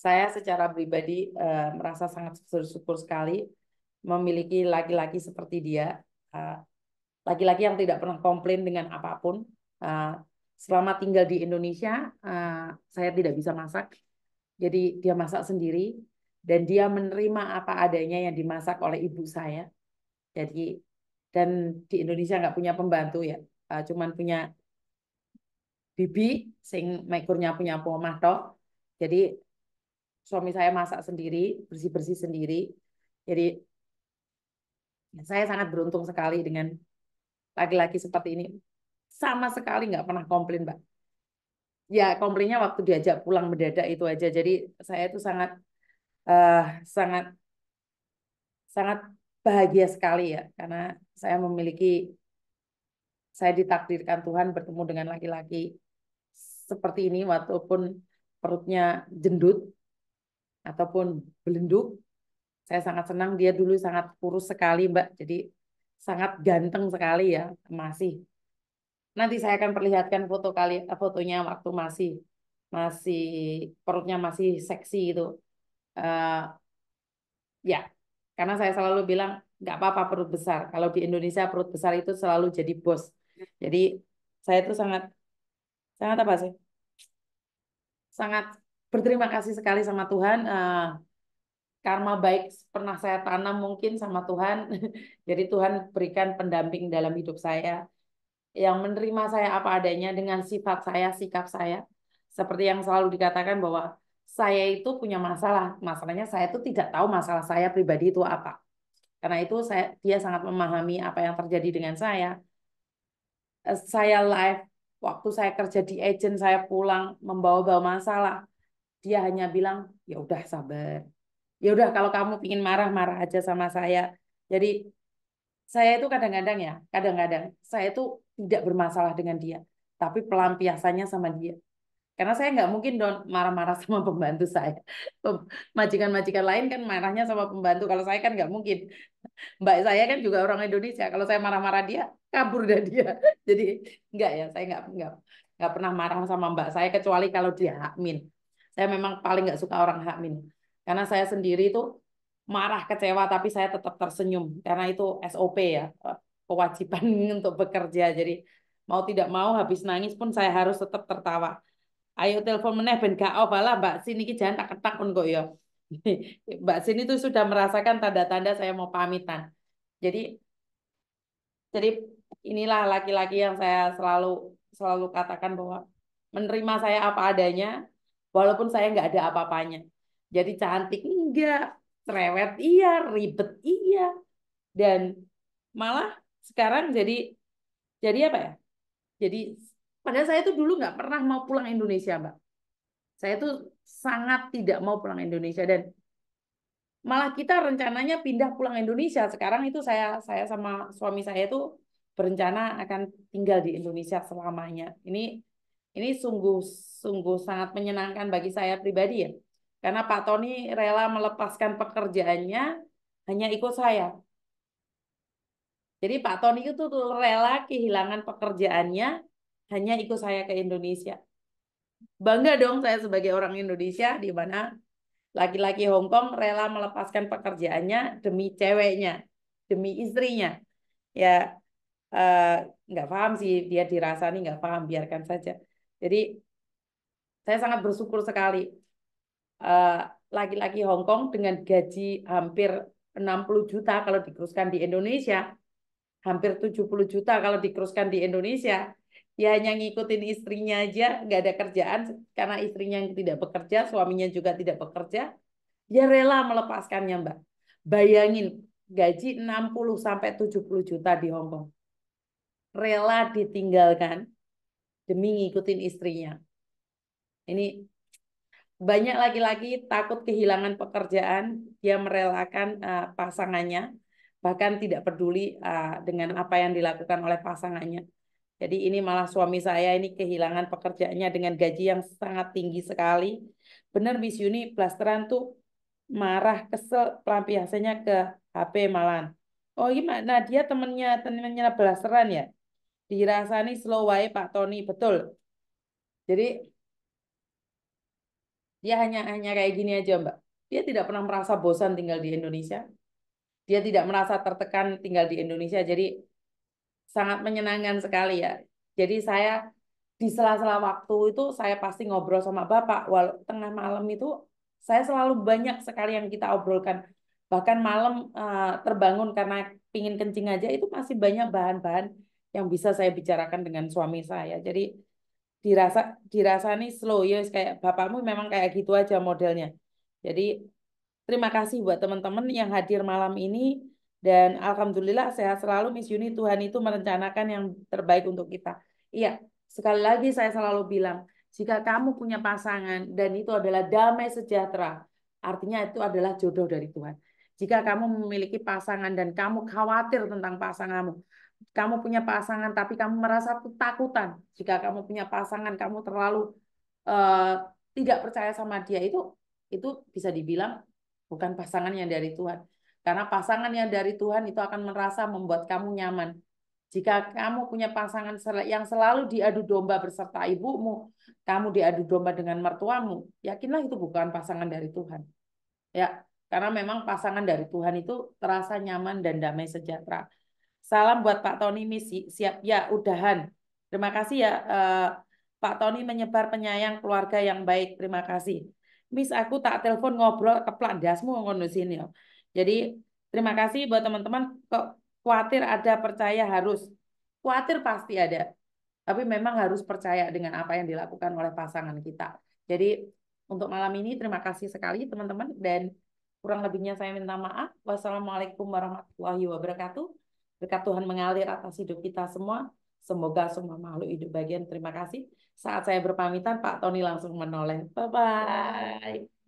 saya secara pribadi uh, merasa sangat bersyukur sekali memiliki laki-laki seperti dia, eh, laki-laki uh, yang tidak pernah komplain dengan apapun. Uh, selama tinggal di Indonesia, uh, saya tidak bisa masak, jadi dia masak sendiri dan dia menerima apa adanya yang dimasak oleh ibu saya. Jadi dan di Indonesia nggak punya pembantu ya, uh, cuman punya bibi sing makurnya punya pomah Jadi suami saya masak sendiri, bersih-bersih sendiri. Jadi saya sangat beruntung sekali dengan laki-laki seperti ini. Sama sekali nggak pernah komplain, Mbak. Ya, komplainnya waktu diajak pulang mendadak itu aja. Jadi saya itu sangat uh, sangat sangat bahagia sekali ya karena saya memiliki saya ditakdirkan Tuhan bertemu dengan laki-laki seperti ini walaupun perutnya jendut ataupun belenduk. Saya sangat senang dia dulu sangat kurus sekali, Mbak. Jadi sangat ganteng sekali ya, masih. Nanti saya akan perlihatkan foto kali eh, fotonya waktu masih masih perutnya masih seksi itu. Uh, ya, karena saya selalu bilang nggak apa-apa perut besar. Kalau di Indonesia perut besar itu selalu jadi bos. Jadi saya itu sangat sangat apa sih? Sangat berterima kasih sekali sama Tuhan. Uh, karma baik pernah saya tanam mungkin sama Tuhan. Jadi Tuhan berikan pendamping dalam hidup saya yang menerima saya apa adanya dengan sifat saya, sikap saya. Seperti yang selalu dikatakan bahwa saya itu punya masalah. Masalahnya saya itu tidak tahu masalah saya pribadi itu apa. Karena itu saya dia sangat memahami apa yang terjadi dengan saya. Eh, saya live waktu saya kerja di agent saya pulang membawa-bawa masalah dia hanya bilang ya udah sabar ya udah kalau kamu ingin marah-marah aja sama saya jadi saya itu kadang-kadang ya kadang-kadang saya itu tidak bermasalah dengan dia tapi pelampiasannya sama dia karena saya nggak mungkin don marah-marah sama pembantu saya majikan-majikan lain kan marahnya sama pembantu kalau saya kan nggak mungkin mbak saya kan juga orang Indonesia kalau saya marah-marah dia kabur dari dia jadi nggak ya saya nggak nggak nggak pernah marah sama mbak saya kecuali kalau dia hakmin saya memang paling nggak suka orang Hamin. Karena saya sendiri itu marah, kecewa, tapi saya tetap tersenyum. Karena itu SOP ya, eh, kewajiban untuk bekerja. Jadi mau tidak mau habis nangis pun saya harus tetap tertawa. Ayo telepon meneh ben gak Mbak sini ki jangan tak ketak pun kok ya. Mbak sini tuh sudah merasakan tanda-tanda saya mau pamitan. Jadi jadi inilah laki-laki yang saya selalu selalu katakan bahwa menerima saya apa adanya Walaupun saya nggak ada apa-apanya. Jadi cantik enggak, cerewet iya, ribet iya. Dan malah sekarang jadi jadi apa ya? Jadi padahal saya itu dulu nggak pernah mau pulang Indonesia, Mbak. Saya itu sangat tidak mau pulang Indonesia dan malah kita rencananya pindah pulang Indonesia. Sekarang itu saya saya sama suami saya itu berencana akan tinggal di Indonesia selamanya. Ini ini sungguh-sungguh sangat menyenangkan bagi saya pribadi ya. Karena Pak Tony rela melepaskan pekerjaannya hanya ikut saya. Jadi Pak Tony itu rela kehilangan pekerjaannya hanya ikut saya ke Indonesia. Bangga dong saya sebagai orang Indonesia di mana laki-laki Kong rela melepaskan pekerjaannya demi ceweknya, demi istrinya. Ya eh, nggak uh, paham sih dia dirasa nih nggak paham biarkan saja jadi saya sangat bersyukur sekali eh, laki-laki uh, Hong Kong dengan gaji hampir 60 juta kalau dikeruskan di Indonesia, hampir 70 juta kalau dikeruskan di Indonesia, ya hanya ngikutin istrinya aja, nggak ada kerjaan karena istrinya yang tidak bekerja, suaminya juga tidak bekerja, ya rela melepaskannya mbak. Bayangin gaji 60 sampai 70 juta di Hong Kong. Rela ditinggalkan demi ngikutin istrinya. Ini banyak laki-laki takut kehilangan pekerjaan, dia merelakan uh, pasangannya, bahkan tidak peduli uh, dengan apa yang dilakukan oleh pasangannya. Jadi ini malah suami saya ini kehilangan pekerjaannya dengan gaji yang sangat tinggi sekali. Benar Miss Yuni, blasteran tuh marah, kesel, pelampiasannya ke HP malahan. Oh gimana, dia temennya, temennya blasteran ya? dirasani slow way Pak Tony betul jadi dia hanya hanya kayak gini aja Mbak dia tidak pernah merasa bosan tinggal di Indonesia dia tidak merasa tertekan tinggal di Indonesia jadi sangat menyenangkan sekali ya jadi saya di sela-sela waktu itu saya pasti ngobrol sama Bapak walau tengah malam itu saya selalu banyak sekali yang kita obrolkan bahkan malam uh, terbangun karena pingin kencing aja itu masih banyak bahan-bahan yang bisa saya bicarakan dengan suami saya. Jadi dirasa nih slow ya kayak bapakmu memang kayak gitu aja modelnya. Jadi terima kasih buat teman-teman yang hadir malam ini dan alhamdulillah sehat selalu Miss Yuni Tuhan itu merencanakan yang terbaik untuk kita. Iya, sekali lagi saya selalu bilang jika kamu punya pasangan dan itu adalah damai sejahtera, artinya itu adalah jodoh dari Tuhan. Jika kamu memiliki pasangan dan kamu khawatir tentang pasanganmu, kamu punya pasangan tapi kamu merasa ketakutan jika kamu punya pasangan kamu terlalu uh, tidak percaya sama dia itu itu bisa dibilang bukan pasangan yang dari Tuhan karena pasangan yang dari Tuhan itu akan merasa membuat kamu nyaman jika kamu punya pasangan yang selalu diadu domba berserta ibumu, kamu diadu domba dengan mertuamu, yakinlah itu bukan pasangan dari Tuhan. Ya, karena memang pasangan dari Tuhan itu terasa nyaman dan damai sejahtera. Salam buat Pak Tony misi siap ya udahan. Terima kasih ya eh, Pak Tony menyebar penyayang keluarga yang baik. Terima kasih. Miss aku tak telepon ngobrol keplak dasmu ngono sini. Jadi terima kasih buat teman-teman Kok khawatir ada percaya harus khawatir pasti ada. Tapi memang harus percaya dengan apa yang dilakukan oleh pasangan kita. Jadi untuk malam ini terima kasih sekali teman-teman dan kurang lebihnya saya minta maaf. Wassalamualaikum warahmatullahi wabarakatuh. Berkat Tuhan mengalir atas hidup kita semua. Semoga semua makhluk hidup bagian. Terima kasih. Saat saya berpamitan, Pak Tony langsung menoleh. Bye-bye.